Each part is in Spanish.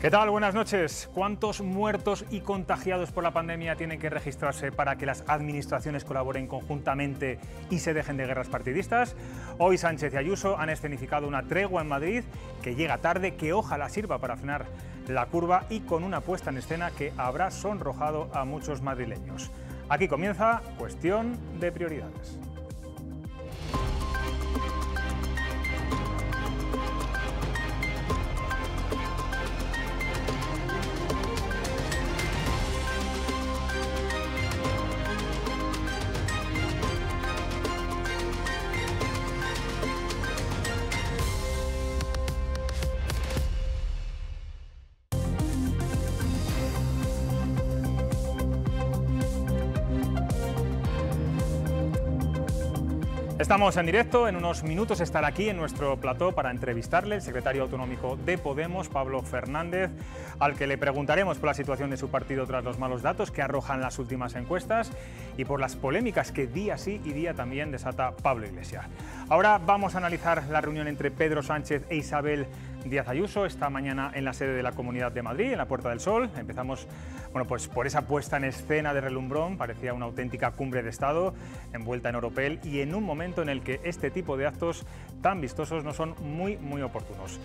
¿Qué tal? Buenas noches. ¿Cuántos muertos y contagiados por la pandemia tienen que registrarse para que las administraciones colaboren conjuntamente y se dejen de guerras partidistas? Hoy Sánchez y Ayuso han escenificado una tregua en Madrid que llega tarde, que ojalá sirva para frenar la curva y con una puesta en escena que habrá sonrojado a muchos madrileños. Aquí comienza Cuestión de Prioridades. en directo, en unos minutos estará aquí en nuestro plató para entrevistarle el secretario autonómico de Podemos, Pablo Fernández, al que le preguntaremos por la situación de su partido tras los malos datos que arrojan las últimas encuestas y por las polémicas que día sí y día también desata Pablo Iglesias. Ahora vamos a analizar la reunión entre Pedro Sánchez e Isabel Díaz Ayuso esta mañana en la sede de la Comunidad de Madrid, en la Puerta del Sol. Empezamos bueno, pues por esa puesta en escena de relumbrón, parecía una auténtica cumbre de Estado, envuelta en oropel y en un momento en el que este tipo de actos tan vistosos no son muy, muy oportunos.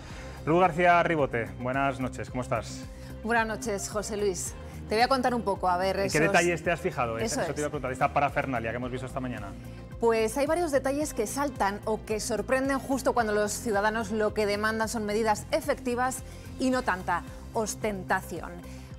Luz García Ribote, buenas noches, ¿cómo estás? Buenas noches, José Luis. Te voy a contar un poco, a ver... qué detalles te has fijado? Eso, eso te iba a esta parafernalia que hemos visto esta mañana. Pues hay varios detalles que saltan o que sorprenden justo cuando los ciudadanos lo que demandan son medidas efectivas y no tanta ostentación.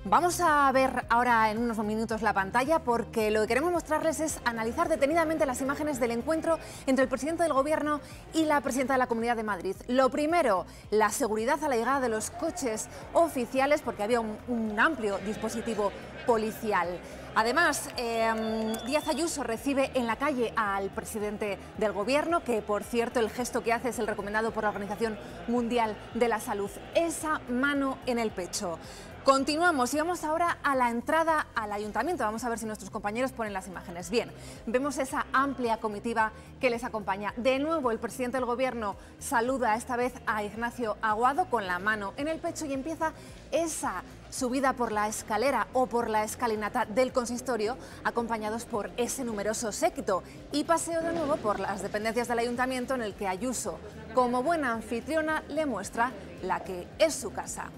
Vamos a ver ahora en unos minutos la pantalla porque lo que queremos mostrarles es analizar detenidamente las imágenes del encuentro entre el presidente del Gobierno y la presidenta de la Comunidad de Madrid. Lo primero, la seguridad a la llegada de los coches oficiales porque había un, amplio dispositivo policial. Además, em, Díaz Ayuso recibe en la calle al presidente del gobierno, que por cierto el gesto que hace es el recomendado por la Organización Mundial de la Salud, esa mano en el pecho. Continuamos y vamos ahora a la entrada al ayuntamiento. Vamos a ver si nuestros compañeros ponen las imágenes. Bien, vemos esa amplia comitiva que les acompaña. De nuevo, el presidente del gobierno saluda esta vez a Ignacio Aguado con la mano en el pecho y empieza esa subida por la escalera o por la escalinata del consistorio, acompañados por ese numeroso séquito y paseo de nuevo por las dependencias del ayuntamiento en el que Ayuso, como buena anfitriona, le muestra la que es su casa.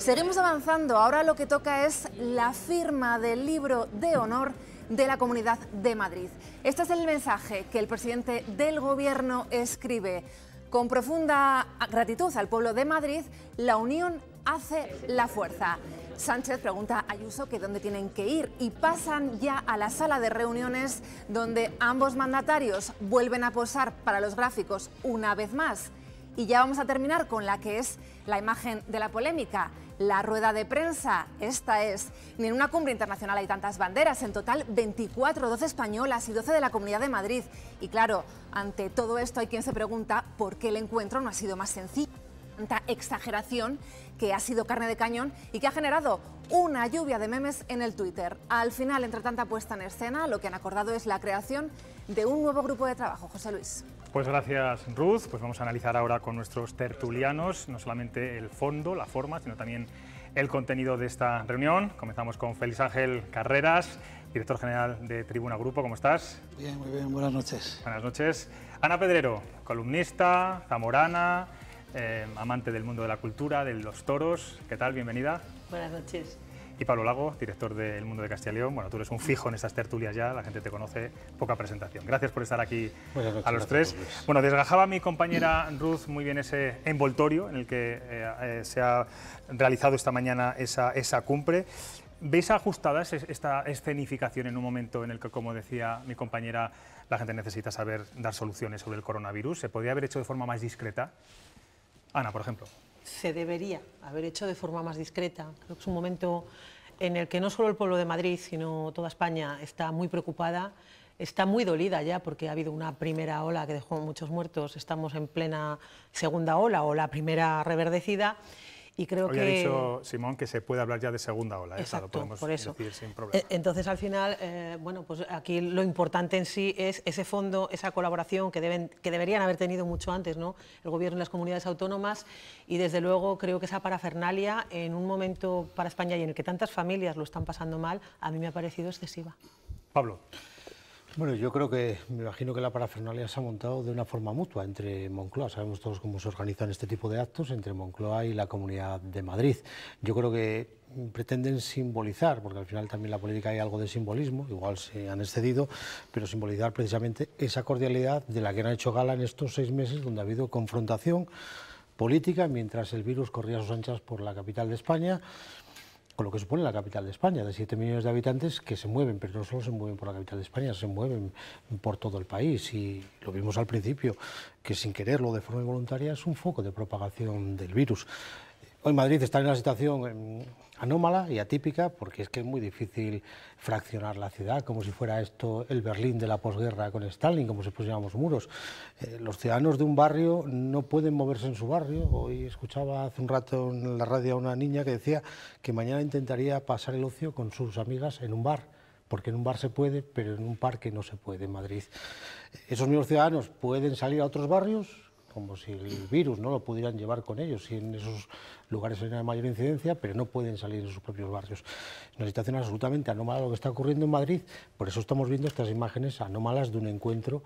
Seguimos avanzando. Ahora lo que toca es la firma del libro de honor de la Comunidad de Madrid. Este es el mensaje que el presidente del Gobierno escribe. Con profunda gratitud al pueblo de Madrid, la unión hace la fuerza. Sánchez pregunta a Ayuso que dónde tienen que ir y pasan ya a la sala de reuniones donde ambos mandatarios vuelven a posar para los gráficos una vez más. Y ya vamos a terminar con la que es la imagen de la polémica, la rueda de prensa. Esta es. Ni en una cumbre internacional hay tantas banderas. En total, 24, 12 españolas y 12 de la Comunidad de Madrid. Y claro, ante todo esto hay quien se pregunta por qué el encuentro no ha sido más sencillo. Tanta exageración que ha sido carne de cañón y que ha generado una lluvia de memes en el Twitter. Al final, entre tanta puesta en escena, lo que han acordado es la creación de un nuevo grupo de trabajo. José Luis. Pues gracias Ruth, pues vamos a analizar ahora con nuestros tertulianos no solamente el fondo, la forma, sino también el contenido de esta reunión. Comenzamos con Félix Ángel Carreras, director general de Tribuna Grupo, ¿cómo estás? Bien, muy bien, buenas noches. Buenas noches. Ana Pedrero, columnista, zamorana, eh, amante del mundo de la cultura, de los toros, ¿qué tal? Bienvenida. Buenas noches. Y Pablo Lago, director del Mundo de Castilla y León. Bueno, tú eres un fijo en estas tertulias ya, la gente te conoce, poca presentación. Gracias por estar aquí a los tres. Bueno, desgajaba mi compañera Ruth muy bien ese envoltorio en el que eh, eh, se ha realizado esta mañana esa, esa cumbre. ¿Veis ajustada esta escenificación en un momento en el que, como decía mi compañera, la gente necesita saber dar soluciones sobre el coronavirus? ¿Se podría haber hecho de forma más discreta? Ana, por ejemplo se debería haber hecho de forma más discreta. Creo que es un momento en el que no solo el pueblo de Madrid, sino toda España está muy preocupada, está muy dolida ya porque ha habido una primera ola que dejó muchos muertos, estamos en plena segunda ola o la primera reverdecida y creo que... ha dicho Simón que se puede hablar ya de segunda ola, ¿eh? eso lo podemos decir sin eh, problema. Entonces, al final, eh, bueno, pues aquí lo importante en sí es ese fondo, esa colaboración que, deben, que deberían haber tenido mucho antes, ¿no? El Gobierno y las comunidades autónomas, y desde luego creo que esa parafernalia, en un momento para España y en el que tantas familias lo están pasando mal, a mí me ha parecido excesiva. Pablo. Bueno, yo creo que, me imagino que la parafernalia se ha montado de una forma mutua entre Moncloa, sabemos todos cómo se organizan este tipo de actos, entre Moncloa y la Comunidad de Madrid. Yo creo que pretenden simbolizar, porque al final también la política hay algo de simbolismo, igual se han excedido, pero simbolizar precisamente esa cordialidad de la que han hecho gala en estos seis meses donde ha habido confrontación política mientras el virus corría a sus anchas por la capital de España con lo que supone la capital de España, de 7 millones de habitantes que se mueven, pero no solo se mueven por la capital de España, se mueven por todo el país. Y lo vimos al principio, que sin quererlo, de forma involuntaria, es un foco de propagación del virus. Hoy Madrid está en una situación em, anómala y atípica porque es que es muy difícil fraccionar la ciudad, como si fuera esto el Berlín de la posguerra con Stalin, como si pusiéramos muros. Eh, los ciudadanos de un barrio no pueden moverse en su barrio. Hoy escuchaba hace un rato en la radio a una niña que decía que mañana intentaría pasar el ocio con sus amigas en un bar, porque en un bar se puede, pero en un parque no se puede en Madrid. Esos mismos ciudadanos pueden salir a otros barrios como si el virus no lo pudieran llevar con ellos, si en esos lugares hay una mayor incidencia, pero no pueden salir de sus propios barrios. Es una situación absolutamente anómala lo que está ocurriendo en Madrid, por eso estamos viendo estas imágenes anómalas de un encuentro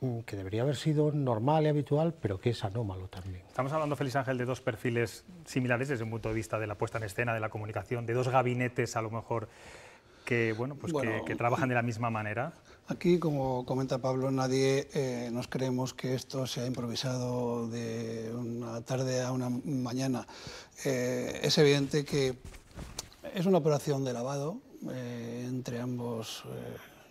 mm, que debería haber sido normal y habitual, pero que es anómalo también. Estamos hablando, Feliz Ángel, de dos perfiles similares desde un punto de vista de la puesta en escena, de la comunicación, de dos gabinetes a lo mejor que, bueno, pues que trabajan de la misma manera. Aquí, como comenta Pablo, nadie eh, nos creemos que esto se ha improvisado de una tarde a una mañana. Eh, es evidente que es una operación de lavado eh, entre ambos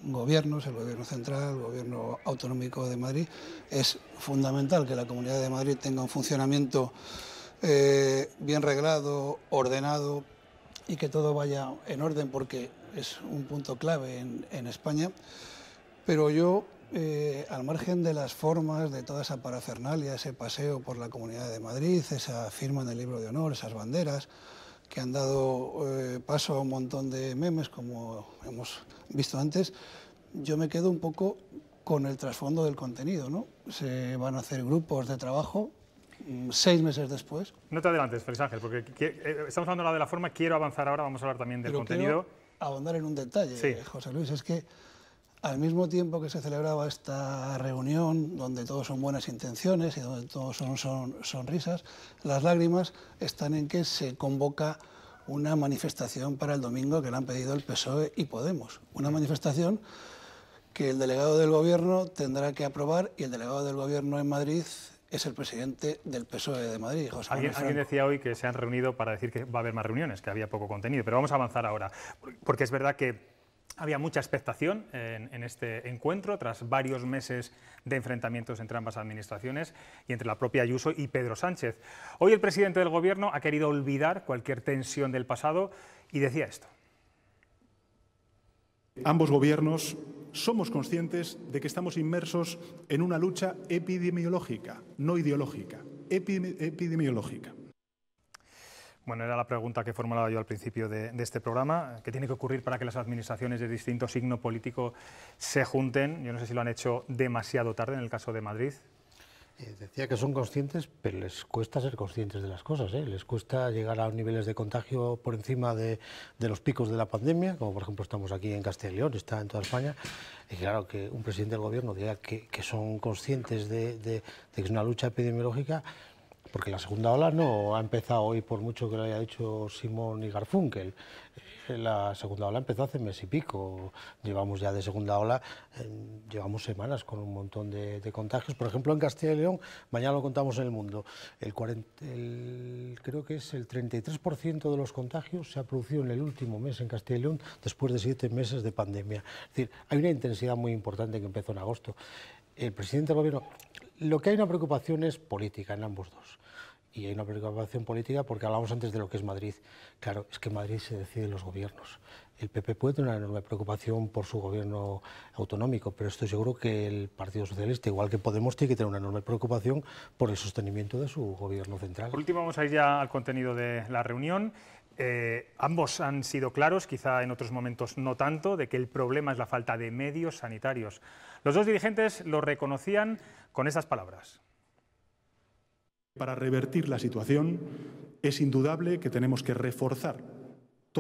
gobiernos, el gobierno central, el gobierno autonómico de Madrid. Es fundamental que la Comunidad de Madrid tenga un funcionamiento bien reglado, ordenado y que todo vaya en orden porque es un punto clave en España. Pero yo, eh, al margen de las formas, de toda esa parafernalia, ese paseo por la Comunidad de Madrid, esa firma en el libro de honor, esas banderas, que han dado eh, paso a un montón de memes, como hemos visto antes, yo me quedo un poco con el trasfondo del contenido. ¿no? Se van a hacer grupos de trabajo mm, seis meses después. No te adelantes, Feliz Ángel, porque eh, estamos hablando de la forma, quiero avanzar ahora, vamos a hablar también del contenido. Quiero ahondar en un detalle, José Luis, es que al mismo tiempo que se celebraba esta reunión, donde todos son buenas intenciones y donde todos son, sonrisas, las lágrimas están en que se convoca una manifestación para el domingo que le han pedido el PSOE y Podemos. Una manifestación que el delegado del Gobierno tendrá que aprobar y el delegado del Gobierno en Madrid es el presidente del PSOE de Madrid, José Alguien, decía hoy que se han reunido para decir que va a haber más reuniones, que había poco contenido, pero vamos a avanzar ahora, porque es verdad que había mucha expectación en, este encuentro tras varios meses de enfrentamientos entre ambas administraciones y entre la propia Ayuso y Pedro Sánchez. Hoy el presidente del Gobierno ha querido olvidar cualquier tensión del pasado y decía esto. Ambos gobiernos somos conscientes de que estamos inmersos en una lucha epidemiológica, no ideológica, epidemiológica. Bueno, era la pregunta que formulaba yo al principio de, este programa. ¿Qué tiene que ocurrir para que las administraciones de distinto signo político se junten? Yo no sé si lo han hecho demasiado tarde en el caso de Madrid. Eh, decía que son conscientes, pero les cuesta ser conscientes de las cosas. ¿eh? Les cuesta llegar a niveles de contagio por encima de, los picos de la pandemia, como por ejemplo estamos aquí en Castellón, León, está en toda España. Y claro, que un presidente del gobierno diga que, son conscientes de, de que es una lucha epidemiológica, porque la segunda ola no ha empezado hoy, por mucho que lo haya dicho Simón y Garfunkel. Eh, la segunda ola empezó hace mes y pico. Llevamos ya de segunda ola, eh, llevamos semanas con un montón de, contagios. Por ejemplo, en Castilla y León, mañana lo contamos en el mundo, el, creo que es el 33% de los contagios se ha producido en el último mes en Castilla y León, después de siete meses de pandemia. Es decir, hay una intensidad muy importante que empezó en agosto. El presidente del gobierno, lo que hay una preocupación es política en ambos dos. Y hay una preocupación política porque hablamos antes de lo que es Madrid. Claro, es que en Madrid se deciden los gobiernos. El PP puede tener una enorme preocupación por su gobierno autonómico, pero estoy seguro que el Partido Socialista, igual que Podemos, tiene que tener una enorme preocupación por el sostenimiento de su gobierno central. Por último, vamos a ir ya al contenido de la reunión. Eh, ambos han sido claros, quizá en otros momentos no tanto, de que el problema es la falta de medios sanitarios. Los dos dirigentes lo reconocían con esas palabras. Para revertir la situación es indudable que tenemos que reforzar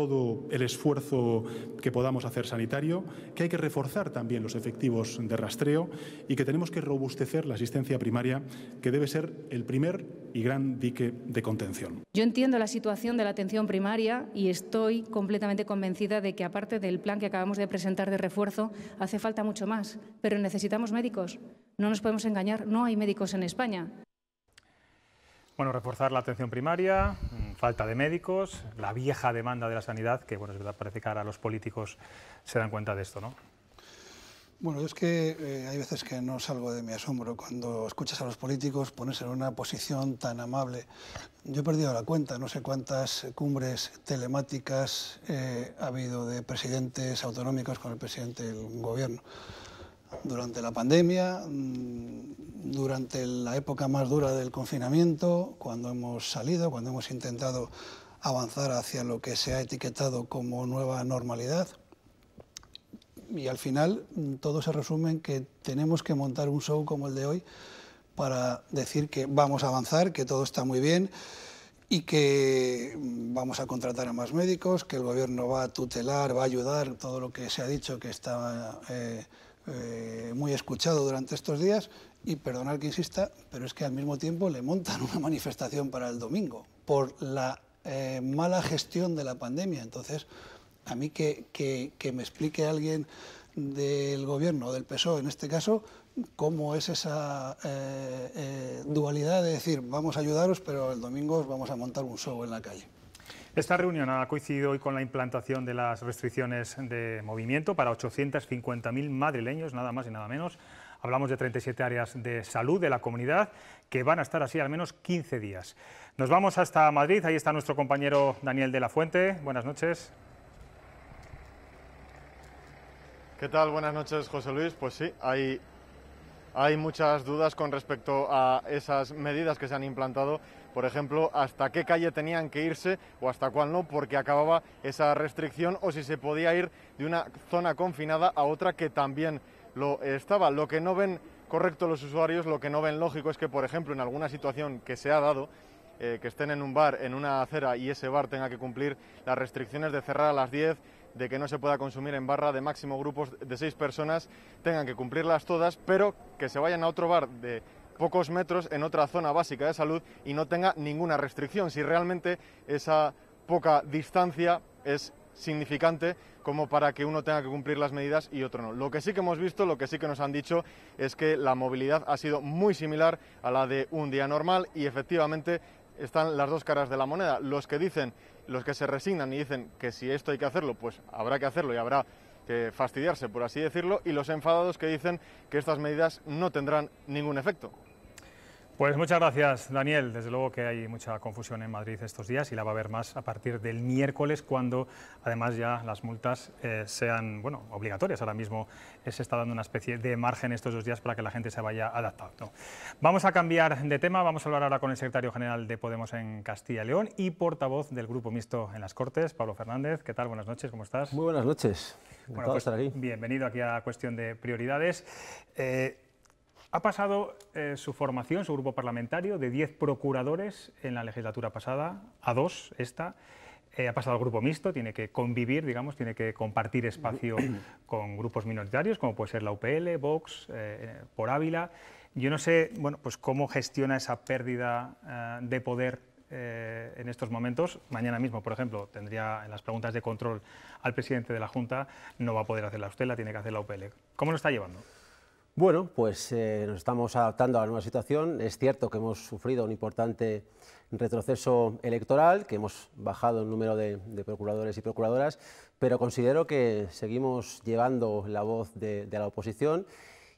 todo el esfuerzo que podamos hacer sanitario, que hay que reforzar también los efectivos de rastreo y que tenemos que robustecer la asistencia primaria, que debe ser el primer y gran dique de contención. Yo entiendo la situación de la atención primaria y estoy completamente convencida de que, aparte del plan que acabamos de presentar de refuerzo, hace falta mucho más, pero necesitamos médicos. No nos podemos engañar, no hay médicos en España. Bueno, reforzar la atención primaria, falta de médicos, la vieja demanda de la sanidad, que bueno, es verdad, parece que ahora los políticos se dan cuenta de esto, ¿no? Bueno, es que eh, hay veces que no salgo de mi asombro cuando escuchas a los políticos ponerse en una posición tan amable. Yo he perdido la cuenta, no sé cuántas cumbres telemáticas eh, ha habido de presidentes autonómicos con el presidente del gobierno. Durante la pandemia, mm, durante la época más dura del confinamiento, cuando hemos salido, cuando hemos intentado avanzar hacia lo que se ha etiquetado como nueva normalidad. Y al final todo se resume en que tenemos que montar un show como el de hoy para decir que vamos a avanzar, que todo está muy bien y que vamos a contratar a más médicos, que el gobierno va a tutelar, va a ayudar, todo lo que se ha dicho que está eh, eh, muy escuchado durante estos días y perdonar que insista, pero es que al mismo tiempo le montan una manifestación para el domingo por la eh, mala gestión de la pandemia. Entonces, a mí que, me explique alguien del gobierno, del PSOE en este caso, cómo es esa eh, eh, dualidad de decir vamos a ayudaros, pero el domingo os vamos a montar un show en la calle. Esta reunión ha coincidido hoy con la implantación de las restricciones de movimiento para 850.000 madrileños, nada más y nada menos. Hablamos de 37 áreas de salud de la comunidad que van a estar así al menos 15 días. Nos vamos hasta Madrid, ahí está nuestro compañero Daniel de la Fuente. Buenas noches. ¿Qué tal? Buenas noches, José Luis. Pues sí, hay, hay muchas dudas con respecto a esas medidas que se han implantado por ejemplo, hasta qué calle tenían que irse o hasta cuál no, porque acababa esa restricción o si se podía ir de una zona confinada a otra que también lo estaba. Lo que no ven correcto los usuarios, lo que no ven lógico es que, por ejemplo, en alguna situación que se ha dado, eh, que estén en un bar, en una acera y ese bar tenga que cumplir las restricciones de cerrar a las 10, de que no se pueda consumir en barra de máximo grupos de seis personas, tengan que cumplirlas todas, pero que se vayan a otro bar de pocos metros en otra zona básica de salud y no tenga ninguna restricción, si realmente esa poca distancia es significante como para que uno tenga que cumplir las medidas y otro no. Lo que sí que hemos visto, lo que sí que nos han dicho es que la movilidad ha sido muy similar a la de un día normal y efectivamente están las dos caras de la moneda. Los que dicen, los que se resignan y dicen que si esto hay que hacerlo, pues habrá que hacerlo y habrá que fastidiarse, por así decirlo, y los enfadados que dicen que estas medidas no tendrán ningún efecto. Pues muchas gracias, Daniel. Desde luego que hay mucha confusión en Madrid estos días y la va a haber más a partir del miércoles, cuando además ya las multas eh, sean bueno, obligatorias. Ahora mismo eh, se está dando una especie de margen estos dos días para que la gente se vaya adaptando. Vamos a cambiar de tema. Vamos a hablar ahora con el secretario general de Podemos en Castilla León y portavoz del Grupo Mixto en las Cortes, Pablo Fernández. ¿Qué tal? Buenas noches, ¿cómo estás? Muy buenas noches. Bueno, pues, estar aquí. Bienvenido aquí a Cuestión de Prioridades. Eh, ha pasado eh, su formación, su grupo parlamentario, de 10 procuradores en la legislatura pasada a dos, esta. Eh, ha pasado al grupo mixto, tiene que convivir, digamos, tiene que compartir espacio con grupos minoritarios, como puede ser la UPL, Vox, eh, por Ávila. Yo no sé, bueno, pues cómo gestiona esa pérdida de poder en estos momentos. Mañana mismo, por ejemplo, tendría en las preguntas de control al presidente de la Junta, no va a poder hacerla usted, la tiene que hacer la UPL. ¿Cómo lo está llevando? Bueno, pues eh, nos estamos adaptando a la nueva situación. Es cierto que hemos sufrido un importante retroceso electoral, que hemos bajado el número de, procuradores y procuradoras, pero considero que seguimos llevando la voz de, la oposición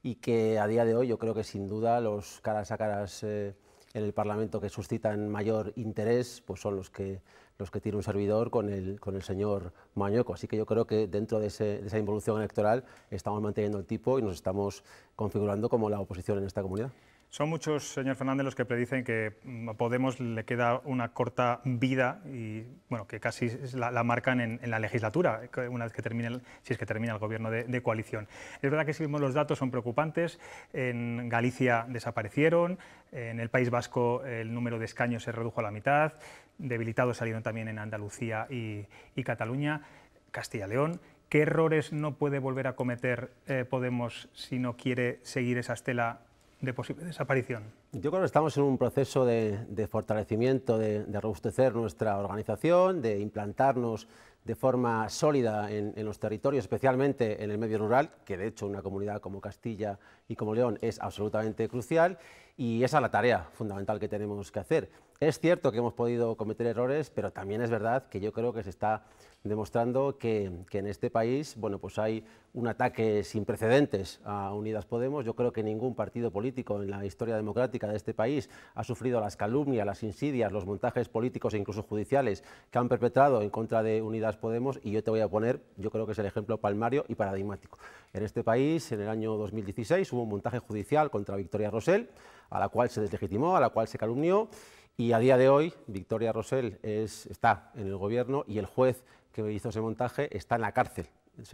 y que a día de hoy yo creo que sin duda los caras a caras eh, en el Parlamento que suscitan mayor interés pues son los que, los que tiene un servidor con el, con el señor Mañueco. Así que yo creo que dentro de esa involución electoral estamos manteniendo el tipo y nos estamos configurando como la oposición en esta comunidad. Son muchos, señor Fernández, los que predicen que mm, a Podemos le queda una corta vida y bueno, que casi la, marcan en, la legislatura, una vez que termine el, si es que termina el gobierno de, coalición. Es verdad que si vemos los datos son preocupantes. En Galicia desaparecieron, en el País Vasco el número de escaños se redujo a la mitad, debilitados salieron también en Andalucía y, Cataluña, Castilla León. ¿Qué errores no puede volver a cometer eh, Podemos si no quiere seguir esa estela de posible desaparición. Yo creo que estamos en un proceso de, fortalecimiento, de, robustecer nuestra organización, de implantarnos de forma sólida en, en, los territorios, especialmente en el medio rural, que de hecho una comunidad como Castilla y como León es absolutamente crucial, y esa es la tarea fundamental que tenemos que hacer. Es cierto que hemos podido cometer errores, pero también es verdad que yo creo que se está demostrando que, en este país bueno, pues hay un ataque sin precedentes a Unidas Podemos. Yo creo que ningún partido político en la historia democrática de este país ha sufrido las calumnias, las insidias, los montajes políticos e incluso judiciales que han perpetrado en contra de Unidas Podemos y yo te voy a poner, yo creo que es el ejemplo palmario y paradigmático. En este país, en el año 2016, hubo un montaje judicial contra Victoria Rosell, a la cual se deslegitimó, a la cual se calumnió y a día de hoy Victoria Rosell es, está en el gobierno y el juez que hizo ese montaje está en la cárcel,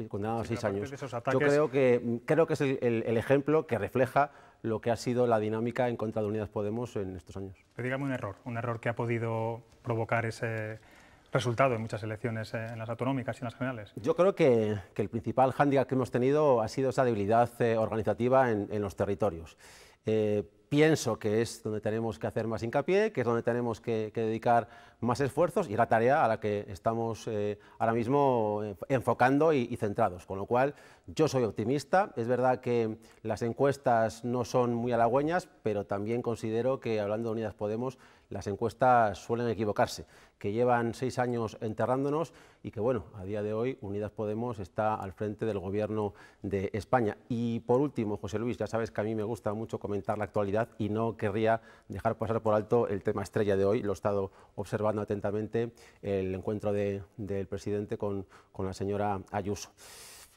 condenado a seis años. Yo creo que, creo que es el, ejemplo que refleja lo que ha sido la dinámica en contra de Unidas Podemos en estos años. Pero dígame un error, un error que ha podido provocar ese resultado en muchas elecciones, eh, en las autonómicas y en las generales. Yo creo que, el principal hándicap que hemos tenido ha sido esa debilidad eh, organizativa en, en los territorios. Eh, pienso que es donde tenemos que hacer más hincapié, que es donde tenemos que, dedicar más esfuerzos y la tarea a la que estamos eh, ahora mismo enfocando y, y, centrados. Con lo cual, yo soy optimista. Es verdad que las encuestas no son muy halagüeñas, pero también considero que, hablando de Unidas Podemos, las encuestas suelen equivocarse, que llevan seis años enterrándonos y que, bueno, a día de hoy Unidas Podemos está al frente del Gobierno de España. Y por último, José Luis, ya sabes que a mí me gusta mucho comentar la actualidad y no querría dejar pasar por alto el tema estrella de hoy. Lo he estado observando atentamente, el encuentro del presidente con la señora Ayuso.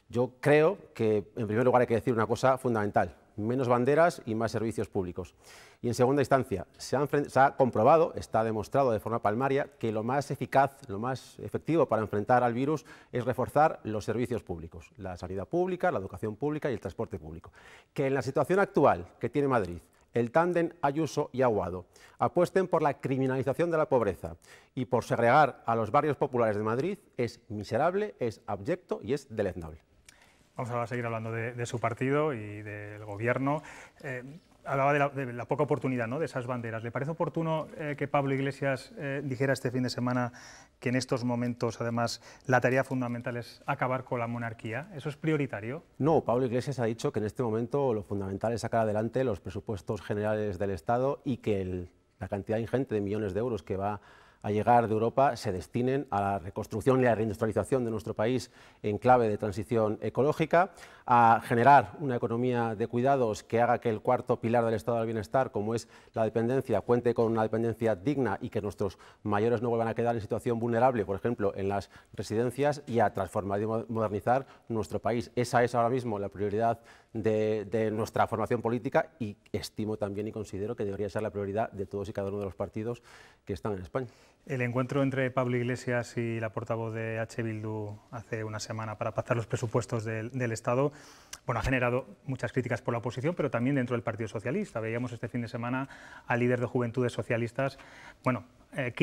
Yo creo que, en primer lugar, hay que decir una cosa fundamental menos banderas y más servicios públicos. Y en segunda instancia, se, ha comprobado, está demostrado de forma palmaria, que lo más eficaz, lo más efectivo para enfrentar al virus es reforzar los servicios públicos, la sanidad pública, la educación pública y el transporte público. Que en la situación actual que tiene Madrid, el tándem Ayuso y Aguado apuesten por la criminalización de la pobreza y por segregar a los barrios populares de Madrid es miserable, es abyecto y es deleznable vamos a seguir hablando de, su partido y del gobierno. Eh, hablaba de la, poca oportunidad ¿no? de esas banderas. ¿Le parece oportuno eh, que Pablo Iglesias eh, dijera este fin de semana que en estos momentos, además, la tarea fundamental es acabar con la monarquía? ¿Eso es prioritario? No, Pablo Iglesias ha dicho que en este momento lo fundamental es sacar adelante los presupuestos generales del Estado y que la cantidad ingente de millones de euros que va a llegar de Europa se destinen a la reconstrucción y a la reindustrialización de nuestro país en clave de transición ecológica, a generar una economía de cuidados que haga que el cuarto pilar del estado del bienestar, como es la dependencia, cuente con una dependencia digna y que nuestros mayores no vuelvan a quedar en situación vulnerable, por ejemplo, en las residencias, y a transformar y modernizar nuestro país. Esa es ahora mismo la prioridad de, nuestra formación política y estimo también y considero que debería ser la prioridad de todos y cada uno de los partidos que están en España. El encuentro entre Pablo Iglesias y la portavoz de H. Bildu hace una semana para pasar los presupuestos del, Estado bueno, ha generado muchas críticas por la oposición, pero también dentro del Partido Socialista. Veíamos este fin de semana al líder de Juventudes Socialistas, bueno, eh,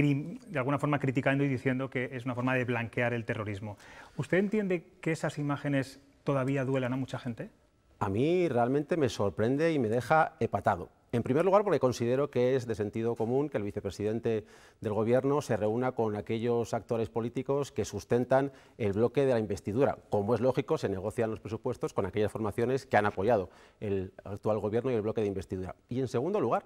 de alguna forma criticando y diciendo que es una forma de blanquear el terrorismo. ¿Usted entiende que esas imágenes todavía duelan a mucha gente? a mí realmente me sorprende y me deja hepatado. En primer lugar, porque considero que es de sentido común que el vicepresidente del Gobierno se reúna con aquellos actores políticos que sustentan el bloque de la investidura. Como es lógico, se negocian los presupuestos con aquellas formaciones que han apoyado el actual Gobierno y el bloque de investidura. Y en segundo lugar,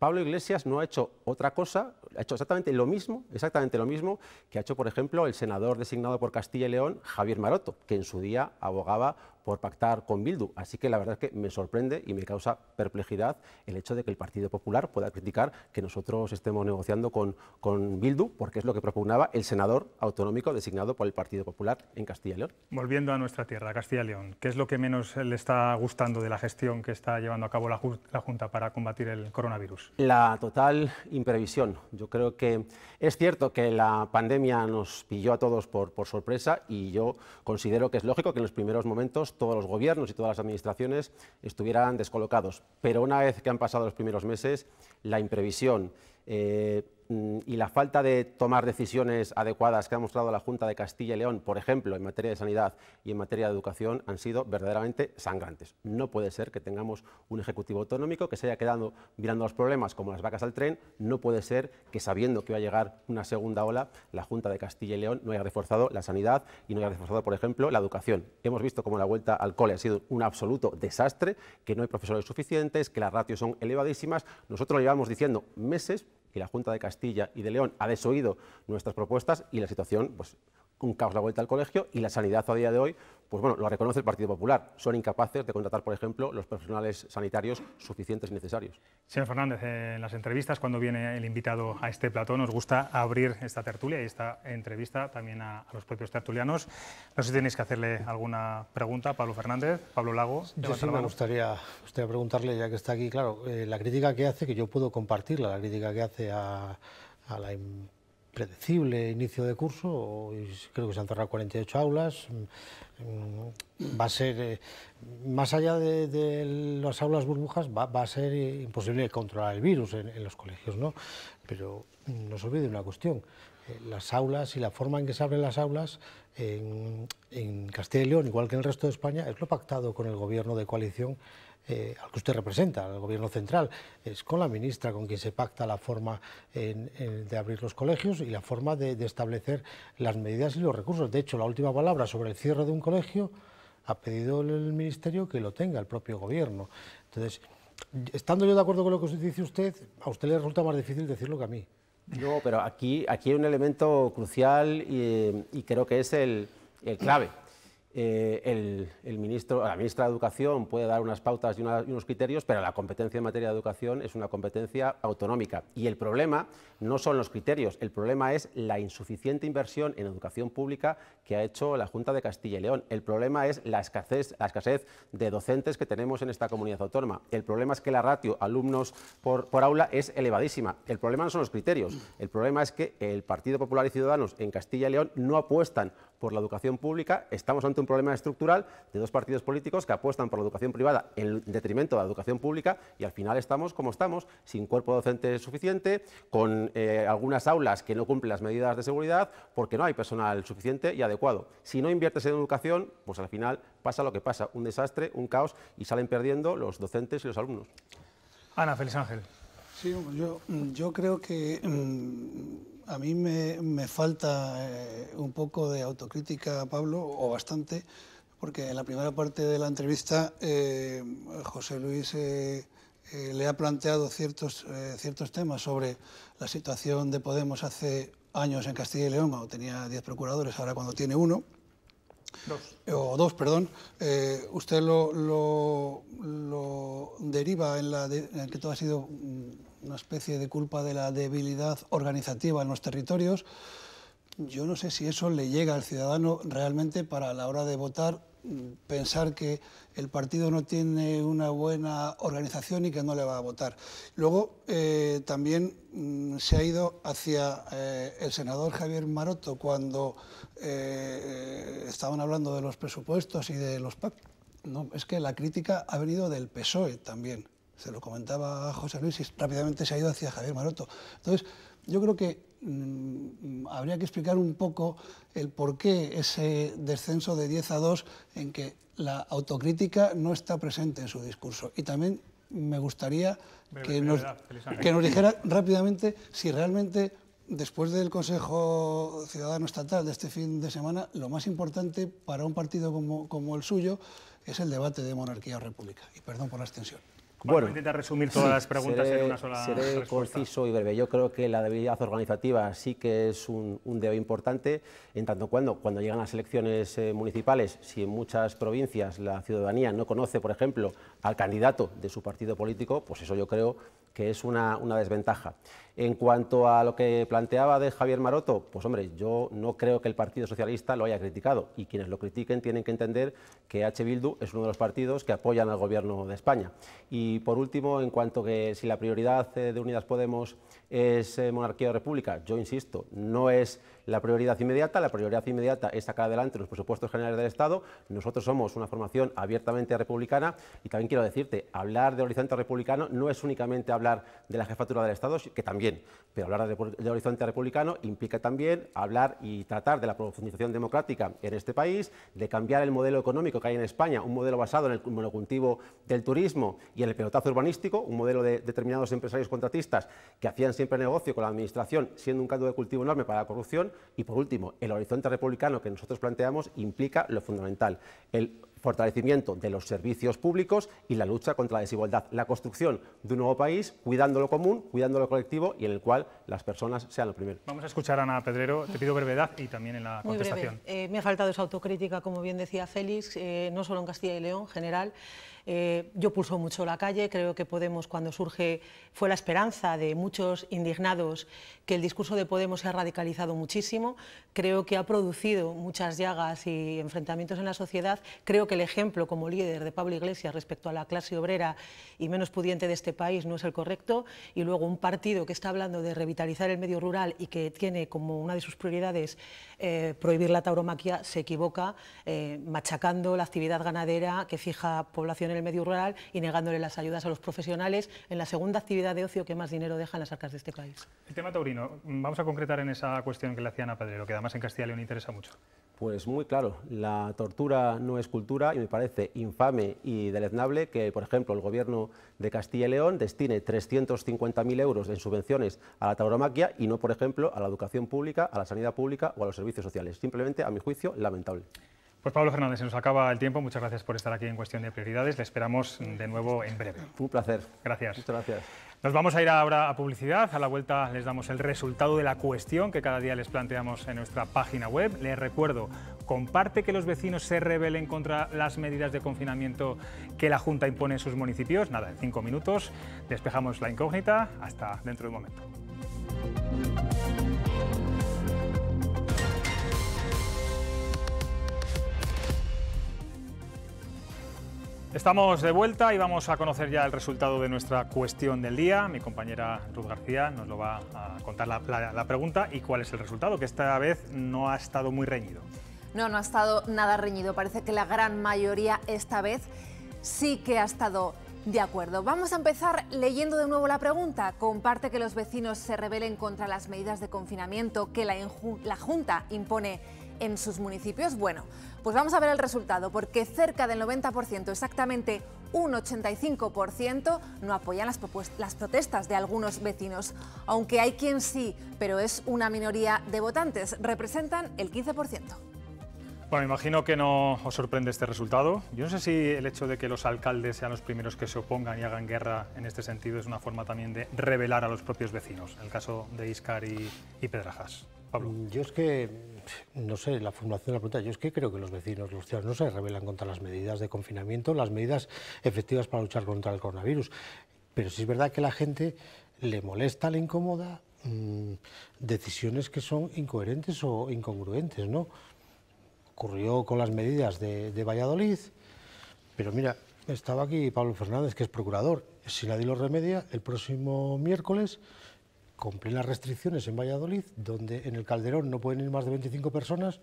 Pablo Iglesias no ha hecho otra cosa, ha hecho exactamente lo mismo, exactamente lo mismo que ha hecho, por ejemplo, el senador designado por Castilla y León, Javier Maroto, que en su día abogaba por pactar con Bildu. Así que la verdad es que me sorprende y me causa perplejidad el hecho de que el Partido Popular pueda criticar que nosotros estemos negociando con, con Bildu, porque es lo que propugnaba el senador autonómico designado por el Partido Popular en Castilla y León. Volviendo a nuestra tierra, Castilla y León, ¿qué es lo que menos le está gustando de la gestión que está llevando a cabo la, Junta para combatir el coronavirus? La total imprevisión. Yo creo que es cierto que la pandemia nos pilló a todos por, por sorpresa y yo considero que es lógico que en los primeros momentos todos los gobiernos y todas las administraciones estuvieran descolocados. Pero una vez que han pasado los primeros meses, la imprevisión eh, mm, y la falta de tomar decisiones adecuadas que ha mostrado la Junta de Castilla y León, por ejemplo, en materia de sanidad y en materia de educación, han sido verdaderamente sangrantes. No puede ser que tengamos un Ejecutivo autonómico que se haya quedado mirando los problemas como las vacas al tren. No puede ser que, sabiendo que va a llegar una segunda ola, la Junta de Castilla y León no haya reforzado la sanidad y no haya reforzado, por ejemplo, la educación. Hemos visto cómo la vuelta al cole ha sido un absoluto desastre, que no hay profesores suficientes, que las ratios son elevadísimas. Nosotros lo llevamos diciendo meses, y la Junta de Castilla y de León ha desoído nuestras propuestas y la situación pues, un caos la vuelta al colegio y la sanidad a día de hoy, pues bueno, lo reconoce el Partido Popular. Son incapaces de contratar, por ejemplo, los profesionales sanitarios suficientes y necesarios. Señor Fernández, en las entrevistas, cuando viene el invitado a este plató, nos gusta abrir esta tertulia y esta entrevista también a, los propios tertulianos. No sé si tenéis que hacerle alguna pregunta Pablo Fernández, Pablo Lago. Yo sí me gustaría, preguntarle, ya que está aquí, claro, eh, la crítica que hace, que yo puedo compartirla, la crítica que hace a la predecible inicio de curso, creo que se han cerrado 48 aulas, mm, mm, va a ser, eh, más allá de, las aulas burbujas, va, a ser eh, imposible controlar el virus en, los colegios, ¿no? Pero mm, no se olvide una cuestión, eh, las aulas y la forma en que se abren las aulas en Castilla y León, igual que en el resto de España, es lo pactado con el gobierno de coalición eh, al que usted representa, al gobierno central, es con la ministra con quien se pacta la forma de abrir los colegios y la forma de, establecer las medidas y los recursos. De hecho, la última palabra sobre el cierre de un colegio ha pedido el ministerio que lo tenga el propio gobierno. Entonces, estando yo de acuerdo con lo que dice usted, a usted le resulta más difícil decirlo que a mí. No, pero aquí, aquí hay un elemento crucial y, creo que es el, el clave. Eh, el, ministro, la ministra de Educación puede dar unas pautas y, unos criterios, pero la competencia en materia de educación es una competencia autonómica. Y el problema no son los criterios, el problema es la insuficiente inversión en educación pública que ha hecho la Junta de Castilla y León. El problema es la escasez, de docentes que tenemos en esta comunidad autónoma. El problema es que la ratio alumnos por, por aula es elevadísima. El problema no son los criterios, el problema es que el Partido Popular y Ciudadanos en Castilla y León no apuestan por la educación pública, estamos ante un problema estructural de dos partidos políticos que apuestan por la educación privada en detrimento de la educación pública y al final estamos como estamos, sin cuerpo docente suficiente, con eh, algunas aulas que no cumplen las medidas de seguridad porque no hay personal suficiente y adecuado. Si no inviertes en educación, pues al final pasa lo que pasa, un desastre, un caos y salen perdiendo los docentes y los alumnos. Ana, feliz Ángel. Sí, yo, yo creo que mm, a mí me, falta eh, un poco de autocrítica, Pablo, o bastante, porque en la primera parte de la entrevista eh, José Luis eh, le ha planteado ciertos, ciertos temas sobre la situación de Podemos hace años en Castilla y León, cuando tenía 10 procuradores, ahora cuando tiene uno. Dos. Eh, o dos, perdón. Eh, usted lo, deriva en, la en que todo ha sido mm, una especie de culpa de la debilidad organizativa en los territorios. Yo no sé si eso le llega al ciudadano realmente para la hora de votar pensar que el partido no tiene una buena organización y que no le va a votar. Luego eh, también mm, se ha ido hacia eh, el senador Javier Maroto cuando eh, estaban hablando de los presupuestos y de los PAC, No, es que la crítica ha venido del PSOE también. Se lo comentaba José Luis y rápidamente se ha ido hacia Javier Maroto. Entonces, yo creo que Mm, habría que explicar un poco el por qué ese descenso de 10 a 2 en que la autocrítica no está presente en su discurso. Y también me gustaría que nos, dijera rápidamente si realmente después del Consejo Ciudadano Estatal de este fin de semana, lo más importante para un partido como, como el suyo es el debate de monarquía o república. Y perdón por la extensión. Bueno, intentar resumir todas las preguntas en una sola conciso y breve. Yo creo que la debilidad organizativa sí que es un, un importante, en tanto cuando, cuando llegan las elecciones eh, municipales, si en muchas provincias la ciudadanía no conoce, por ejemplo, al candidato de su partido político, pues eso yo creo que es una, desventaja. En cuanto a lo que planteaba de Javier Maroto, pues hombre, yo no creo que el Partido Socialista lo haya criticado y quienes lo critiquen tienen que entender que H. Bildu es uno de los partidos que apoyan al Gobierno de España. Y por último, en cuanto que si la prioridad eh, de Unidas Podemos es eh, monarquía o república, yo insisto, no es la prioridad inmediata. La prioridad inmediata es sacar adelante los presupuestos generales del Estado. Nosotros somos una formación abiertamente republicana y también quiero decirte, hablar de horizonte republicano no es únicamente hablar de la jefatura del Estado, que también, pero hablar de, horizonte republicano implica también hablar y tratar de la profundización democrática en este país, de cambiar el modelo económico que hay en España, un modelo basado en el monocultivo del turismo y en el pelotazo urbanístico, un modelo de determinados empresarios contratistas que hacían siempre negocio con la administración, siendo un caldo de cultivo enorme para la corrupción, y por último, el horizonte republicano que nosotros planteamos implica lo fundamental, el fortalecimiento de los servicios públicos y la lucha contra la desigualdad, la construcción de un nuevo país cuidando lo común, cuidando lo colectivo y en el cual las personas sean lo primero. Vamos a escuchar a Ana Pedrero, te pido brevedad y también en la contestación. Muy eh, breve. me ha faltado esa autocrítica, como bien decía Félix, eh, no solo en Castilla y León, general. Eh, yo pulso mucho la calle, creo que Podemos cuando surge fue la esperanza de muchos indignados que el discurso de Podemos se ha radicalizado muchísimo, creo que ha producido muchas llagas y enfrentamientos en la sociedad, creo que el ejemplo como líder de Pablo Iglesias respecto a la clase obrera y menos pudiente de este país no es el correcto y luego un partido que está hablando de revitalizar el medio rural y que tiene como una de sus prioridades eh, prohibir la tauromaquia se equivoca eh, machacando la actividad ganadera que fija poblaciones en el medio rural y negándole las ayudas a los profesionales en la segunda actividad de ocio que más dinero deja en las arcas de este país. El tema taurino, vamos a concretar en esa cuestión que le hacían a Padrero, que además en Castilla y León interesa mucho. Pues muy claro, la tortura no es cultura y me parece infame y deleznable que, por ejemplo, el gobierno de Castilla y León destine 350.000 euros en subvenciones a la tauromaquia y no, por ejemplo, a la educación pública, a la sanidad pública o a los servicios sociales. Simplemente, a mi juicio, lamentable. Pues Pablo Fernández, se nos acaba el tiempo. Muchas gracias por estar aquí en Cuestión de Prioridades. Le esperamos de nuevo en breve. Un placer. Gracias. Muchas gracias. Nos vamos a ir ahora a publicidad. A la vuelta les damos el resultado de la cuestión que cada día les planteamos en nuestra página web. Les recuerdo, comparte que los vecinos se rebelen contra las medidas de confinamiento que la Junta impone en sus municipios. Nada, en cinco minutos despejamos la incógnita. Hasta dentro de un momento. Estamos de vuelta y vamos a conocer ya el resultado de nuestra cuestión del día. Mi compañera Ruth García nos lo va a contar la, pregunta y cuál es el resultado, que esta vez no ha estado muy reñido. No, no ha estado nada reñido. Parece que la gran mayoría esta vez sí que ha estado de acuerdo, vamos a empezar leyendo de nuevo la pregunta. Comparte que los vecinos se rebelen contra las medidas de confinamiento que la, la, Junta impone en sus municipios. Bueno, pues vamos a ver el resultado, porque cerca del 90%, exactamente un 85%, no apoyan las, protestas de algunos vecinos, aunque hay quien sí, pero es una minoría de votantes, representan el 15%. Bueno, imagino que no os sorprende este resultado. Yo no sé si el hecho de que los alcaldes sean los primeros que se opongan y hagan guerra en este sentido es una forma también de revelar a los propios vecinos, el caso de Iscar y, y Pedrajas. Pablo. Yo es que no sé, la formulación de la pregunta, yo es que creo que los vecinos, los ciudadanos se rebelan contra las medidas de confinamiento, las medidas efectivas para luchar contra el coronavirus. Pero sí es verdad que la gente le molesta, le incomoda mm, decisiones que son incoherentes o incongruentes, ¿no? Ocurrió con las medidas de, de Valladolid, pero mira, estaba aquí Pablo Fernández, que es procurador. Si nadie lo remedia, el próximo miércoles con las restricciones en Valladolid, donde en el Calderón no pueden ir más de 25 personas,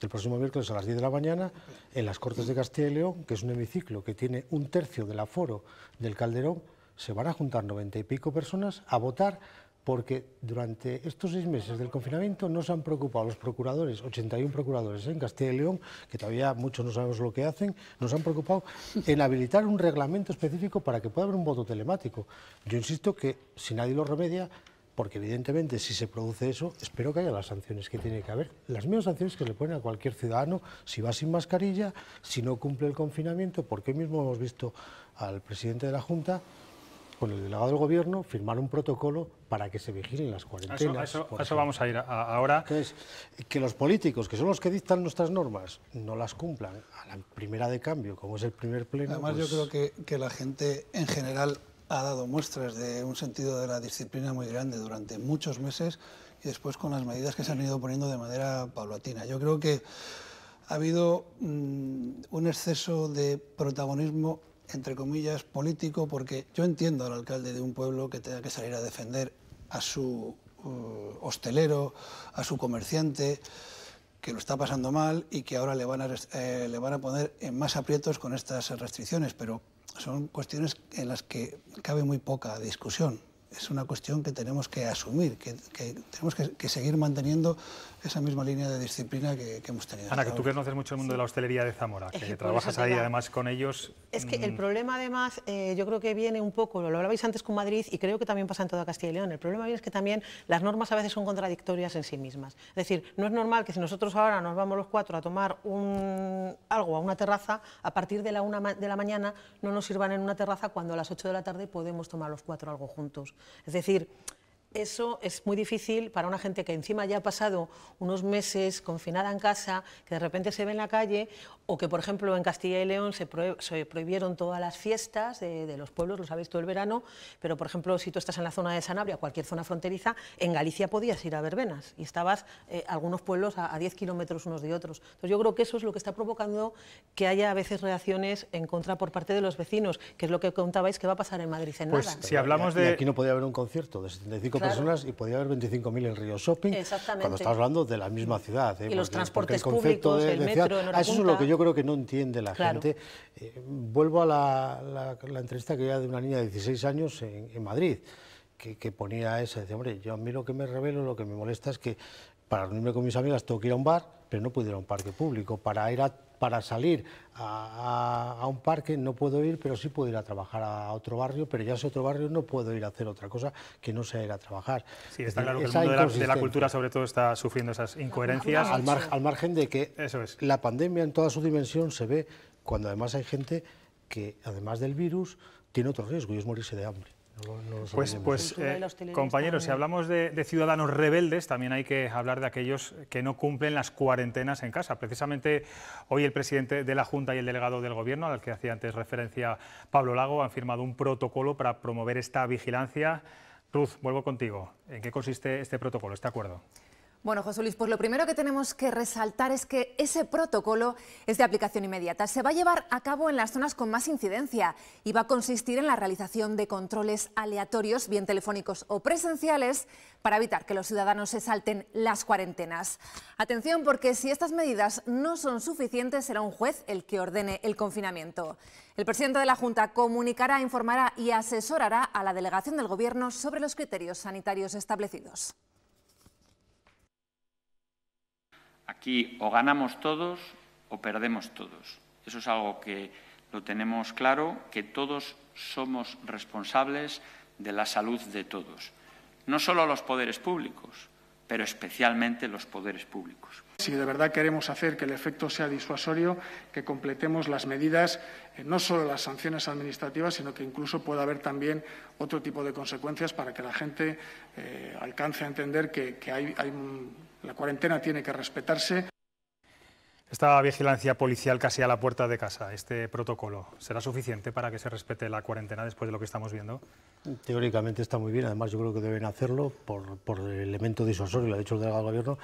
el próximo miércoles a las 10 de la mañana, en las Cortes de Castilla y León, que es un hemiciclo que tiene un tercio del aforo del Calderón, se van a juntar 90 y pico personas a votar porque durante estos seis meses del confinamiento no se han preocupado los procuradores, 81 procuradores en Castilla y León, que todavía muchos no sabemos lo que hacen, nos han preocupado en habilitar un reglamento específico para que pueda haber un voto telemático. Yo insisto que si nadie lo remedia, porque evidentemente si se produce eso, espero que haya las sanciones que tiene que haber, las mismas sanciones que le ponen a cualquier ciudadano si va sin mascarilla, si no cumple el confinamiento, porque hoy mismo hemos visto al presidente de la Junta con el delegado del gobierno firmar un protocolo para que se vigilen las cuarentenas. eso, vamos a ir ahora. Que, los políticos, que son los que dictan nuestras normas, no las cumplan a la primera de cambio, como es el primer pleno. Además yo pues creo que la gente en general ha dado muestras de un sentido de la disciplina muy grande durante muchos meses y después con las medidas que se han ido poniendo de manera paulatina. Yo creo que ha habido mm, un exceso de protagonismo entre comillas, político, porque yo entiendo al alcalde de un pueblo que tenga que salir a defender a su uh, hostelero, a su comerciante, que lo está pasando mal y que ahora le van a, eh, le van a poner en más aprietos con estas restricciones, pero son cuestiones en las que cabe muy poca discusión es una cuestión que tenemos que asumir, que, tenemos que, seguir manteniendo esa misma línea de disciplina que, hemos tenido. Ana, que tú conoces mucho el mundo de la hostelería de Zamora, que trabajas ahí además con ellos. Es que el mm. problema además, eh, yo creo que viene un poco, lo hablabais antes con Madrid y creo que también pasa en toda Castilla y León, el problema es que también las normas a veces son contradictorias en sí mismas. Es decir, no es normal que si nosotros ahora nos vamos los cuatro a tomar un, algo a una terraza, a partir de la una de la mañana no nos sirvan en una terraza cuando a las ocho de la tarde podemos tomar los cuatro algo juntos. Es decir, eso es muy difícil para una gente que encima ya ha pasado unos meses confinada en casa, que de repente se ve en la calle, o que, por ejemplo, en Castilla y León se, prohibieron todas las fiestas de, los pueblos, lo sabéis todo el verano, pero, por ejemplo, si tú estás en la zona de Sanabria, cualquier zona fronteriza, en Galicia podías ir a verbenas y estabas eh, algunos pueblos a, 10 kilómetros unos de otros. Entonces, yo creo que eso es lo que está provocando que haya a veces reacciones en contra por parte de los vecinos, que es lo que contabais que va a pasar en Madrid en pues, Si hablamos de... aquí no podía haber un concierto de 75 personas y podía haber 25.000 en Río Shopping. Cuando estás hablando de la misma ciudad. ¿eh? los transportes el públicos, de, el metro Eso es lo que yo creo que no entiende la gente. Eh, vuelvo a la, entrevista que había de una niña de 16 años en, Madrid. Que, ponía esa, decía, hombre, yo a mí lo que me revelo, lo que me molesta es que para reunirme con mis amigas tengo que ir a un bar, pero no puedo ir a un parque público. Para, ir a, para salir a, un parque no puedo ir, pero sí puedo ir a trabajar a otro barrio, pero ya es otro barrio no puedo ir a hacer otra cosa que no sea ir a trabajar. Sí, está claro que el mundo de la, cultura sobre todo está sufriendo esas incoherencias. Al, mar, al margen de que la pandemia en toda su dimensión se ve cuando además hay gente que, además del virus, tiene otro riesgo y es morirse de hambre pues, pues eh, compañeros, si hablamos de, de, ciudadanos rebeldes, también hay que hablar de aquellos que no cumplen las cuarentenas en casa. Precisamente hoy el presidente de la Junta y el delegado del Gobierno, al que hacía antes referencia Pablo Lago, han firmado un protocolo para promover esta vigilancia. Ruth, vuelvo contigo. ¿En qué consiste este protocolo, este acuerdo? Bueno, José Luis, pues lo primero que tenemos que resaltar es que ese protocolo es de aplicación inmediata. Se va a llevar a cabo en las zonas con más incidencia y va a consistir en la realización de controles aleatorios, bien telefónicos o presenciales, para evitar que los ciudadanos se salten las cuarentenas. Atención, porque si estas medidas no son suficientes, será un juez el que ordene el confinamiento. El presidente de la Junta comunicará, informará y asesorará a la delegación del Gobierno sobre los criterios sanitarios establecidos. Aquí o ganamos todos o perdemos todos. Eso es algo que lo tenemos claro, que todos somos responsables de la salud de todos. No solo los poderes públicos, pero especialmente los poderes públicos. Si de verdad queremos hacer que el efecto sea disuasorio, que completemos las medidas, eh, no solo las sanciones administrativas, sino que incluso pueda haber también otro tipo de consecuencias para que la gente eh, alcance a entender que, la cuarentena tiene que respetarse esta vigilancia policial casi a la puerta de casa, este protocolo, ¿será suficiente para que se respete la cuarentena después de lo que estamos viendo? Teóricamente está muy bien, además yo creo que deben hacerlo por, el elemento disuasorio, lo ha dicho el delegado del gobierno,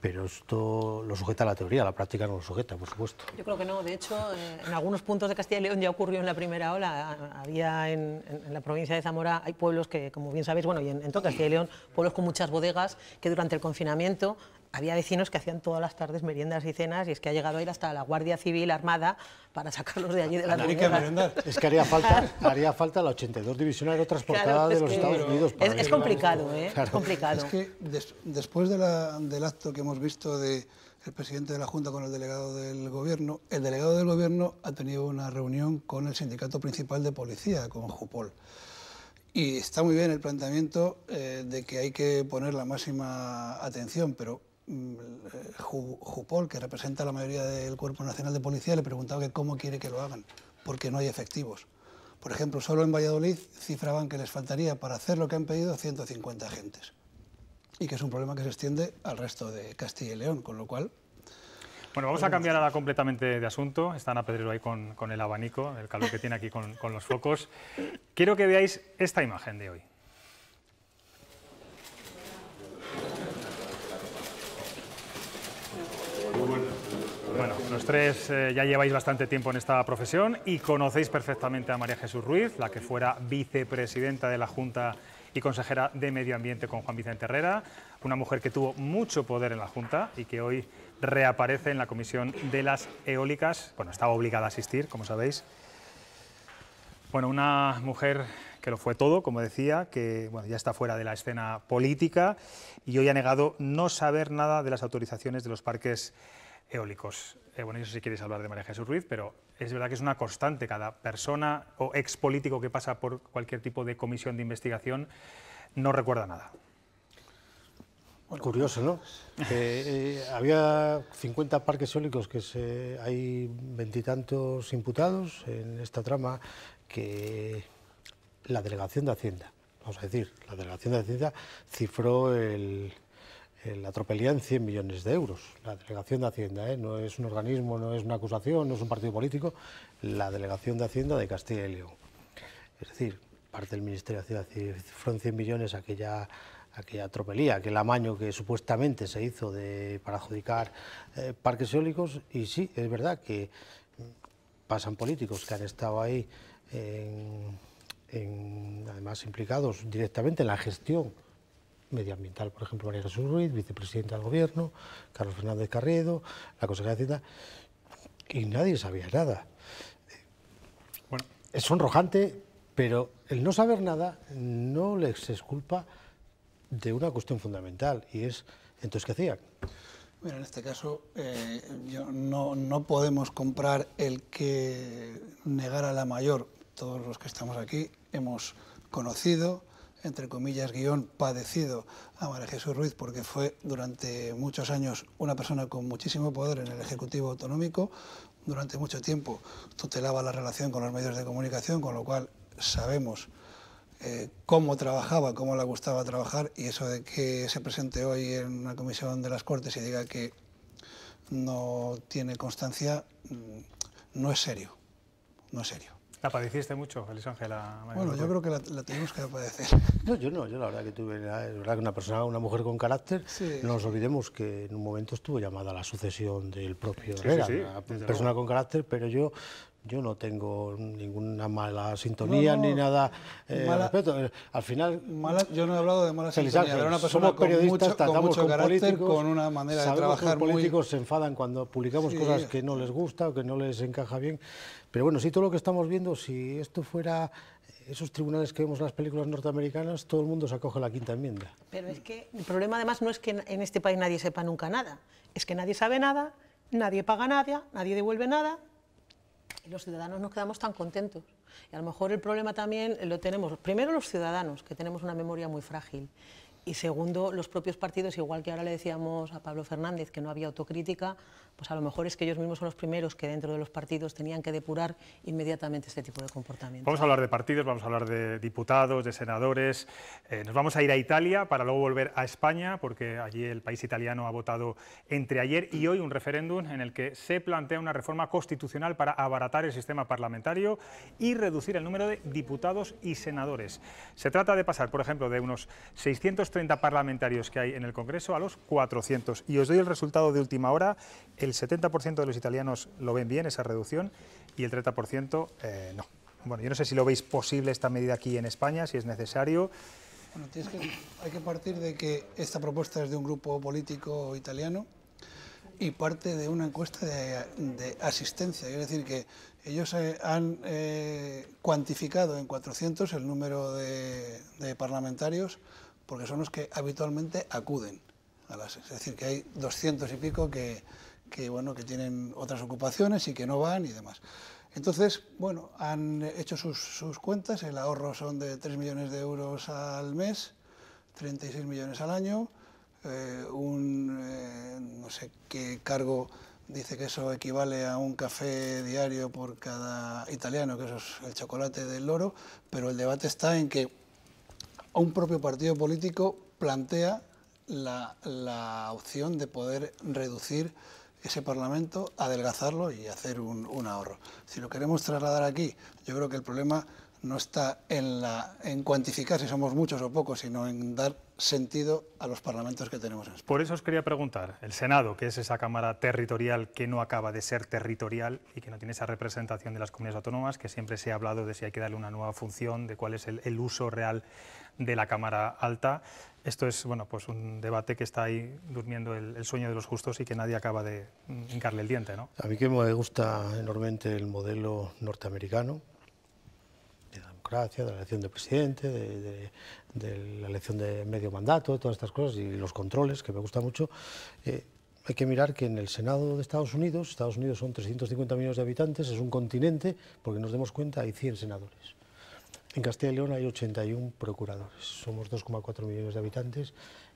pero esto lo sujeta a la teoría, a la práctica no lo sujeta, por supuesto. Yo creo que no, de hecho, eh, en algunos puntos de Castilla y León ya ocurrió en la primera ola. Había en, la provincia de Zamora, hay pueblos que, como bien sabéis, bueno, y en, en, todo Castilla y León, pueblos con muchas bodegas que durante el confinamiento había vecinos que hacían todas las tardes meriendas y cenas y es que ha llegado a ir hasta la Guardia Civil Armada para sacarlos de allí de la Es que haría falta, haría falta la 82 División Aerotransportada de los Estados Unidos. es, complicado, ¿eh? es, complicado, Es que después del acto que hemos visto del el presidente de la Junta con el delegado del Gobierno, el delegado del Gobierno ha tenido una reunión con el sindicato principal de policía, con Jupol. Y está muy bien el planteamiento eh, de que hay que poner la máxima atención, pero Jupol, que representa la mayoría del Cuerpo Nacional de Policía, le preguntaba que cómo quiere que lo hagan, porque no hay efectivos. Por ejemplo, solo en Valladolid cifraban que les faltaría para hacer lo que han pedido 150 agentes, y que es un problema que se extiende al resto de Castilla y León, con lo cual... Bueno, vamos a cambiar ahora completamente de asunto. Están a Pedrero ahí con, el abanico, el calor que tiene aquí con los focos. Quiero que veáis esta imagen de hoy. Bueno, los tres eh, ya lleváis bastante tiempo en esta profesión y conocéis perfectamente a María Jesús Ruiz, la que fuera vicepresidenta de la Junta y consejera de Medio Ambiente con Juan Vicente Herrera, una mujer que tuvo mucho poder en la Junta y que hoy reaparece en la Comisión de las Eólicas. Bueno, estaba obligada a asistir, como sabéis. Bueno, una mujer que lo fue todo, como decía, que ya está fuera de la escena política y hoy ha negado no saber nada de las autorizaciones de los parques eólicos. Eh, bueno, eso si sí quieres hablar de María Jesús Ruiz, pero es verdad que es una constante. Cada persona o ex político que pasa por cualquier tipo de comisión de investigación no recuerda nada. Curioso, ¿no? Eh, había 50 parques eólicos que se, hay veintitantos imputados en esta trama que la Delegación de Hacienda, vamos a decir, la Delegación de Hacienda cifró el, la tropelía en 100 millones de euros. La Delegación de Hacienda, ¿eh? no es un organismo, no es una acusación, no es un partido político, la Delegación de Hacienda de Castilla y León. Es decir, parte del Ministerio de Hacienda fueron 100 millones aquella, aquella aquel amaño que supuestamente se hizo de, para adjudicar eh, parques eólicos y sí, es verdad que pasan políticos que han estado ahí, además implicados directamente en la gestión medioambiental, por ejemplo, María Jesús Ruiz, vicepresidenta del Gobierno, Carlos Fernández Carriedo... la consejera de cita. y nadie sabía nada. Bueno. Es sonrojante, pero el no saber nada no les culpa... de una cuestión fundamental, y es, entonces, ¿qué hacían? Mira, en este caso eh, yo, no, no podemos comprar el que negara la mayor. Todos los que estamos aquí hemos conocido, entre comillas, guión padecido a María Jesús Ruiz, porque fue durante muchos años una persona con muchísimo poder en el Ejecutivo Autonómico, durante mucho tiempo tutelaba la relación con los medios de comunicación, con lo cual sabemos eh, cómo trabajaba, cómo le gustaba trabajar, y eso de que se presente hoy en una comisión de las Cortes y diga que no tiene constancia, mm, no es serio, no es serio. ¿La padeciste mucho, Feliz Bueno, yo creo que la, la tenemos que padecer. No, yo no, yo la verdad que tuve, la, verdad que una persona, una mujer con carácter, no nos olvidemos que en un momento estuvo llamada a la sucesión del propio Herrera, sí, una persona con carácter, pero yo yo no tengo ninguna mala sintonía ni nada eh, al final. yo no he hablado de mala sintonía, era una persona somos periodistas, con mucho, tratamos con carácter, con una manera de trabajar. Que los políticos se enfadan cuando publicamos cosas que no les gusta o que no les encaja bien. Pero bueno, si todo lo que estamos viendo, si esto fuera esos tribunales que vemos en las películas norteamericanas, todo el mundo se acoge a la quinta enmienda. Pero es que el problema además no es que en este país nadie sepa nunca nada, es que nadie sabe nada, nadie paga nada, nadie devuelve nada, y los ciudadanos nos quedamos tan contentos. Y a lo mejor el problema también lo tenemos, primero los ciudadanos, que tenemos una memoria muy frágil, y segundo, los propios partidos, igual que ahora le decíamos a Pablo Fernández que no había autocrítica, pues a lo mejor es que ellos mismos son los primeros que dentro de los partidos tenían que depurar inmediatamente este tipo de comportamiento. Vamos a hablar de partidos, vamos a hablar de diputados, de senadores. Eh, nos vamos a ir a Italia para luego volver a España, porque allí el país italiano ha votado entre ayer y hoy un referéndum en el que se plantea una reforma constitucional para abaratar el sistema parlamentario y reducir el número de diputados y senadores. Se trata de pasar, por ejemplo, de unos 630 parlamentarios que hay en el Congreso a los 400. Y os doy el resultado de última hora el 70% de los italianos lo ven bien, esa reducción, y el 30% eh, no. Bueno, yo no sé si lo veis posible esta medida aquí en España, si es necesario. Bueno, tienes que, hay que partir de que esta propuesta es de un grupo político italiano y parte de una encuesta de, asistencia. Es decir, que ellos eh, han eh, cuantificado en 400 el número de, parlamentarios porque son los que habitualmente acuden a las... Es decir, que hay 200 y pico que, que, bueno, que tienen otras ocupaciones y que no van y demás. Entonces, bueno, han hecho sus, cuentas, el ahorro son de 3 millones de euros al mes, 36 millones al año, eh, un eh, no sé qué cargo dice que eso equivale a un café diario por cada italiano, que eso es el chocolate del loro, pero el debate está en que un propio partido político plantea la, la opción de poder reducir ese Parlamento, adelgazarlo y hacer un, ahorro. Si lo queremos trasladar aquí, yo creo que el problema no está en, cuantificar si somos muchos o pocos, sino en dar sentido a los parlamentos que tenemos Por eso os quería preguntar, el Senado, que es esa Cámara territorial que no acaba de ser territorial y que no tiene esa representación de las comunidades autónomas, que siempre se ha hablado de si hay que darle una nueva función, de cuál es el uso real de la Cámara Alta. Esto es bueno, pues un debate que está ahí durmiendo el, sueño de los justos y que nadie acaba de mm, hincarle el diente. ¿no? A mí que me gusta enormemente el modelo norteamericano, de la democracia, de la elección de presidente, de, la elección de medio mandato, de todas estas cosas y los controles, que me gusta mucho. Eh, hay que mirar que en el Senado de Estados Unidos, Estados Unidos son 350 millones de habitantes, es un continente, porque nos demos cuenta, hay 100 senadores. En Castilla y León hay 81 procuradores, somos 2,4 millones de habitantes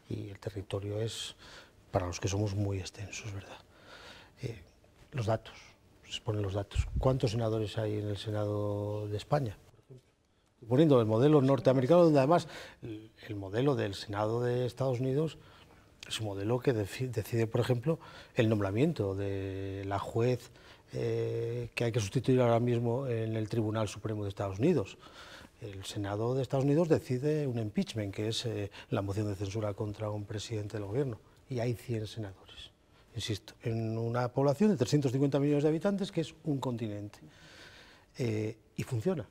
y el territorio es, para los que somos muy extensos, ¿verdad? Eh, los datos, se ponen los datos. ¿Cuántos senadores hay en el Senado de España? Poniendo el modelo norteamericano, donde además el modelo del Senado de Estados Unidos es un modelo que decide, por ejemplo, el nombramiento de la juez eh, que hay que sustituir ahora mismo en el Tribunal Supremo de Estados Unidos el Senado de Estados Unidos decide un impeachment, que es eh, la moción de censura contra un presidente del gobierno, y hay 100 senadores. Insisto, en una población de 350 millones de habitantes, que es un continente. Eh, y funciona.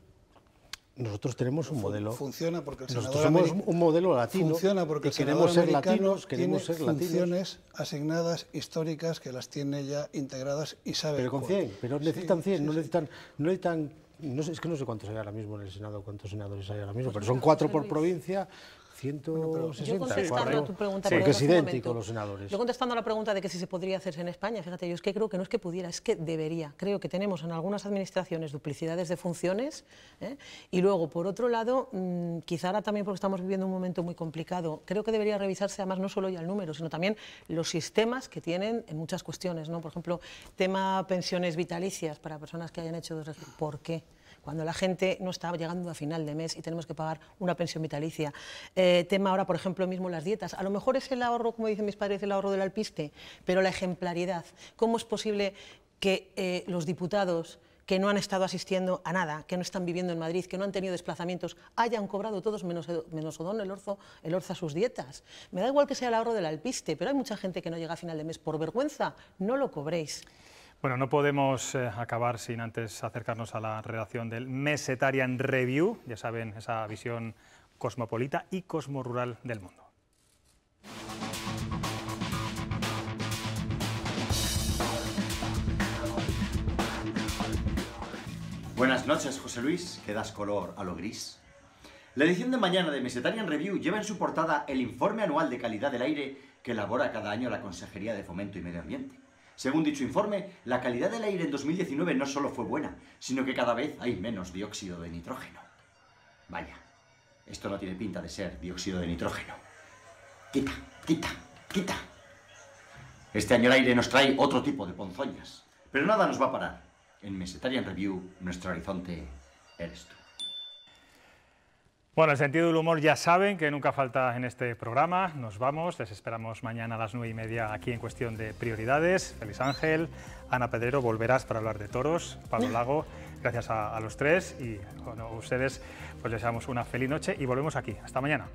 Nosotros tenemos un modelo. Funciona porque el Nosotros somos un modelo latino. Funciona porque queremos ser latinos, tiene funciones asignadas históricas que las tiene ya integradas y sabe. Pero con 100, pero necesitan 100, no, necesitan, no necesitan no es que no sé cuántos hay ahora mismo en el Senado, cuántos senadores hay ahora mismo, pues pero son cuatro por provincia, yo contestando a tu pregunta, contestando a la pregunta de que si se podría hacer en España, fíjate, yo es que creo que no es que pudiera, es que debería. Creo que tenemos en algunas administraciones duplicidades de funciones ¿eh? y luego, por otro lado, mm, quizá también porque estamos viviendo un momento muy complicado, creo que debería revisarse además no solo ya el número, sino también los sistemas que tienen en muchas cuestiones, ¿no? Por ejemplo, tema pensiones vitalicias para personas que hayan hecho... ¿Por qué? cuando la gente no está llegando a final de mes y tenemos que pagar una pensión vitalicia. Eh, tema ahora, por ejemplo, mismo las dietas. A lo mejor es el ahorro, como dicen mis padres, el ahorro del alpiste, pero la ejemplaridad. ¿Cómo es posible que eh, los diputados que no han estado asistiendo a nada, que no están viviendo en Madrid, que no han tenido desplazamientos, hayan cobrado todos menos, menos Odón, el Orzo, a sus dietas. Me da igual que sea el ahorro del alpiste, pero hay mucha gente que no llega a final de mes. Por vergüenza, no lo cobréis. Bueno, no podemos eh, acabar sin antes acercarnos a la redacción del Mesetarian Review, ya saben, esa visión cosmopolita y cosmorural del mundo. Buenas noches, José Luis, que das color a lo gris. La edición de mañana de Mesetarian Review lleva en su portada el informe anual de calidad del aire que elabora cada año la Consejería de Fomento y Medio Ambiente. Según dicho informe, la calidad del aire en 2019 no solo fue buena, sino que cada vez hay menos dióxido de nitrógeno. Vaya, esto no tiene pinta de ser dióxido de nitrógeno. Quita, quita, quita. Este año el aire nos trae otro tipo de ponzoñas. Pero nada nos va a parar. En Mesetarian Review, nuestro horizonte eres tú. Bueno, el sentido del humor ya saben que nunca falta en este programa. Nos vamos, les esperamos mañana a las nueve y media aquí en Cuestión de Prioridades. Feliz Ángel, Ana Pedrero, volverás para hablar de toros, Pablo Lago, gracias a, los tres y a ustedes pues les deseamos una feliz noche y volvemos aquí. Hasta mañana.